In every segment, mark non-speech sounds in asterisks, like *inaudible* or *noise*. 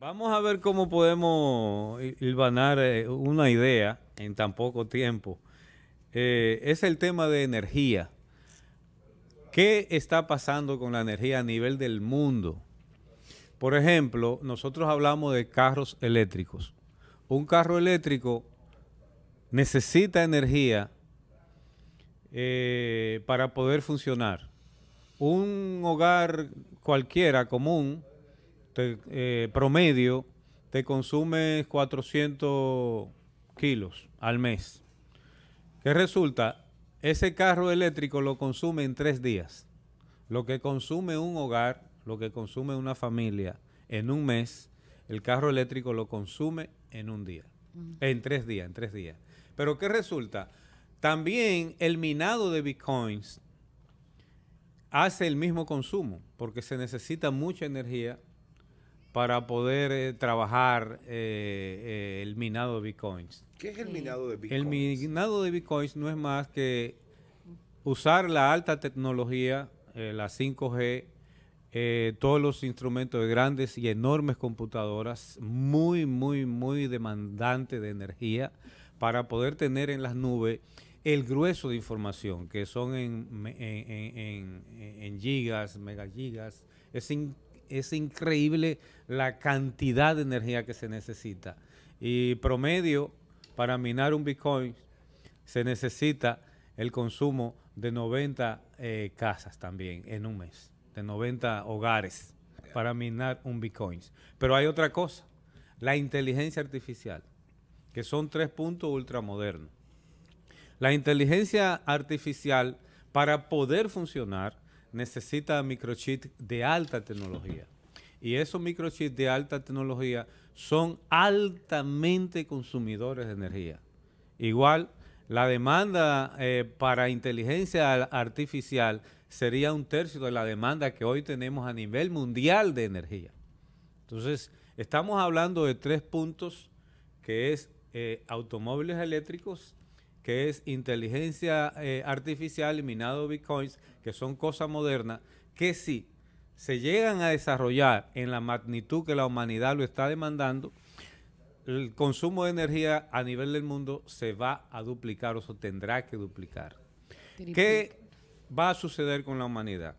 Vamos a ver cómo podemos ilvanar eh, una idea en tan poco tiempo. Eh, es el tema de energía. ¿Qué está pasando con la energía a nivel del mundo? Por ejemplo, nosotros hablamos de carros eléctricos. Un carro eléctrico necesita energía eh, para poder funcionar. Un hogar cualquiera común eh, promedio te consume 400 kilos al mes. ¿Qué resulta? Ese carro eléctrico lo consume en tres días. Lo que consume un hogar, lo que consume una familia en un mes, el carro eléctrico lo consume en un día. En tres días, en tres días. Pero ¿qué resulta? También el minado de bitcoins hace el mismo consumo, porque se necesita mucha energía para poder eh, trabajar eh, eh, el minado de bitcoins. ¿Qué es el minado de bitcoins? El minado de bitcoins no es más que usar la alta tecnología, la 5G, todos los instrumentos de grandes y enormes computadoras, muy, muy, muy demandante de energía, para poder tener en las nubes el grueso de información, que son en, en, en, gigas, Es es increíble la cantidad de energía que se necesita. Y promedio, para minar un Bitcoin, se necesita el consumo de 90 eh, casas también en un mes, de 90 hogares para minar un Bitcoin. Pero hay otra cosa, la inteligencia artificial, que son tres puntos ultramodernos. La inteligencia artificial, para poder funcionar, necesita microchips de alta tecnología. Y esos microchips de alta tecnología son altamente consumidores de energía. Igual, la demanda eh, para inteligencia artificial sería un tercio de la demanda que hoy tenemos a nivel mundial de energía. Entonces, estamos hablando de tres puntos, que es eh, automóviles eléctricos, que es inteligencia eh, artificial y minado bitcoins, que son cosas modernas, que si se llegan a desarrollar en la magnitud que la humanidad lo está demandando, el consumo de energía a nivel del mundo se va a duplicar o se tendrá que duplicar. ¿Qué va a suceder con la humanidad?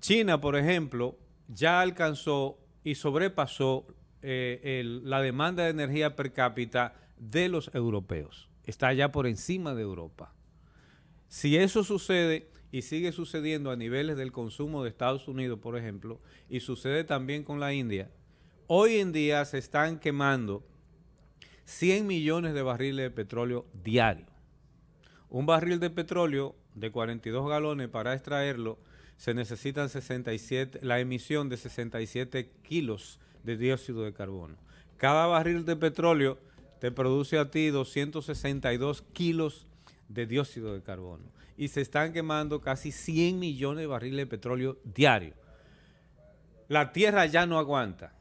China, por ejemplo, ya alcanzó y sobrepasó eh, la demanda de energía per cápita de los europeos está ya por encima de Europa. Si eso sucede y sigue sucediendo a niveles del consumo de Estados Unidos, por ejemplo, y sucede también con la India, hoy en día se están quemando 100 millones de barriles de petróleo diario. Un barril de petróleo de 42 galones para extraerlo se necesitan 67, la emisión de 67 kilos de dióxido de carbono. Cada barril de petróleo te produce a ti 262 kilos de dióxido de carbono. Y se están quemando casi 100 millones de barriles de petróleo diario. La tierra ya no aguanta.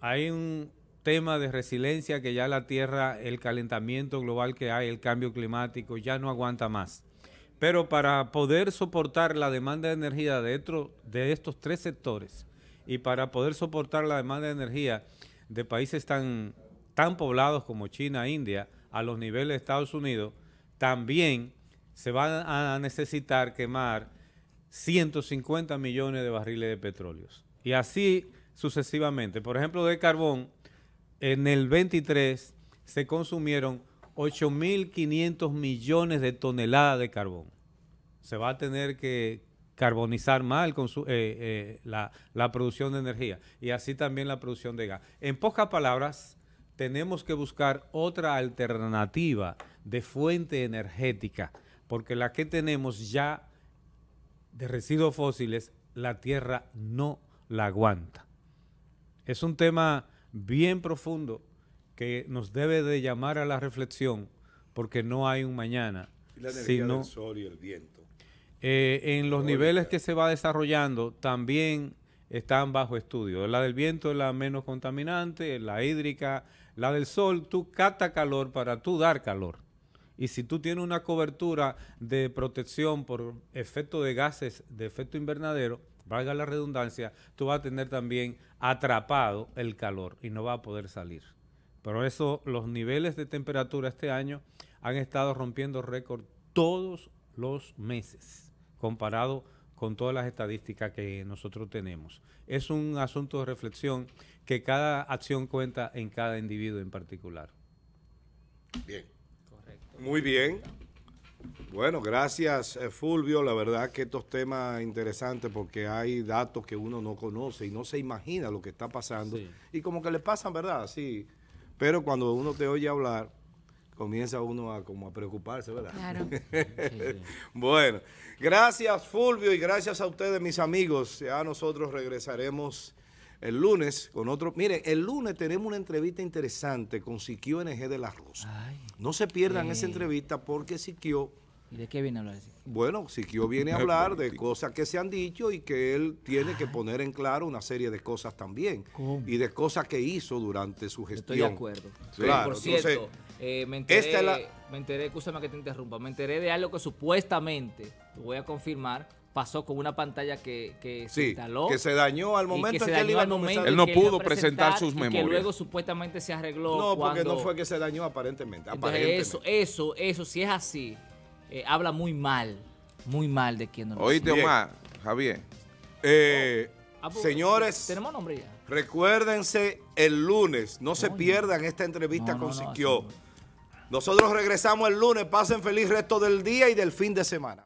Hay un tema de resiliencia que ya la tierra, el calentamiento global que hay, el cambio climático, ya no aguanta más. Pero para poder soportar la demanda de energía dentro de estos tres sectores y para poder soportar la demanda de energía de países tan tan poblados como China, India, a los niveles de Estados Unidos, también se van a necesitar quemar 150 millones de barriles de petróleo. Y así sucesivamente. Por ejemplo, de carbón, en el 23 se consumieron 8.500 millones de toneladas de carbón. Se va a tener que carbonizar más eh, eh, la producción de energía y así también la producción de gas. En pocas palabras, tenemos que buscar otra alternativa de fuente energética, porque la que tenemos ya de residuos fósiles, la Tierra no la aguanta. Es un tema bien profundo que nos debe de llamar a la reflexión, porque no hay un mañana. Y la sol y el viento. Eh, en los niveles que se va desarrollando, también están bajo estudio. La del viento es la menos contaminante, la hídrica, la del sol, tú cata calor para tú dar calor. Y si tú tienes una cobertura de protección por efecto de gases de efecto invernadero, valga la redundancia, tú vas a tener también atrapado el calor y no vas a poder salir. Pero eso, los niveles de temperatura este año han estado rompiendo récord todos los meses, comparado con todas las estadísticas que nosotros tenemos. Es un asunto de reflexión que cada acción cuenta en cada individuo en particular. Bien. Correcto. Muy bien. Bueno, gracias eh, Fulvio. La verdad que estos temas interesantes porque hay datos que uno no conoce y no se imagina lo que está pasando. Y como que le pasan, ¿verdad? Sí. Pero cuando uno te oye hablar, comienza uno a como a preocuparse, ¿verdad? Claro. *laughs* Bueno, gracias Fulvio y gracias a ustedes, mis amigos. Ya nosotros regresaremos el lunes con otro. Mire, el lunes tenemos una entrevista interesante con Siquio NG de la Rosa. no se pierdan esa entrevista porque Siquio ¿Y de qué viene a hablar? Bueno, Siquio viene a hablar de cosas que se han dicho y que él tiene que poner en claro una serie de cosas también. Y de cosas que hizo durante su gestión. Estoy de acuerdo. Claro, por cierto, eh, me enteré, me enteré, que te interrumpa, me enteré de algo que supuestamente, Te voy a confirmar, pasó con una pantalla que, que se que se dañó al momento en que él iba a Él no pudo presentar, sus memorias. que luego supuestamente se arregló No, porque no fue que se dañó aparentemente. Eso, eso, eso, si es así, eh, habla muy mal, muy mal de quien no lo Oíste, Omar, Javier. Eh, ah, pues, señores, Recuérdense el lunes, no se pierdan esta entrevista con Nosotros regresamos el lunes, pasen feliz resto del día y del fin de semana.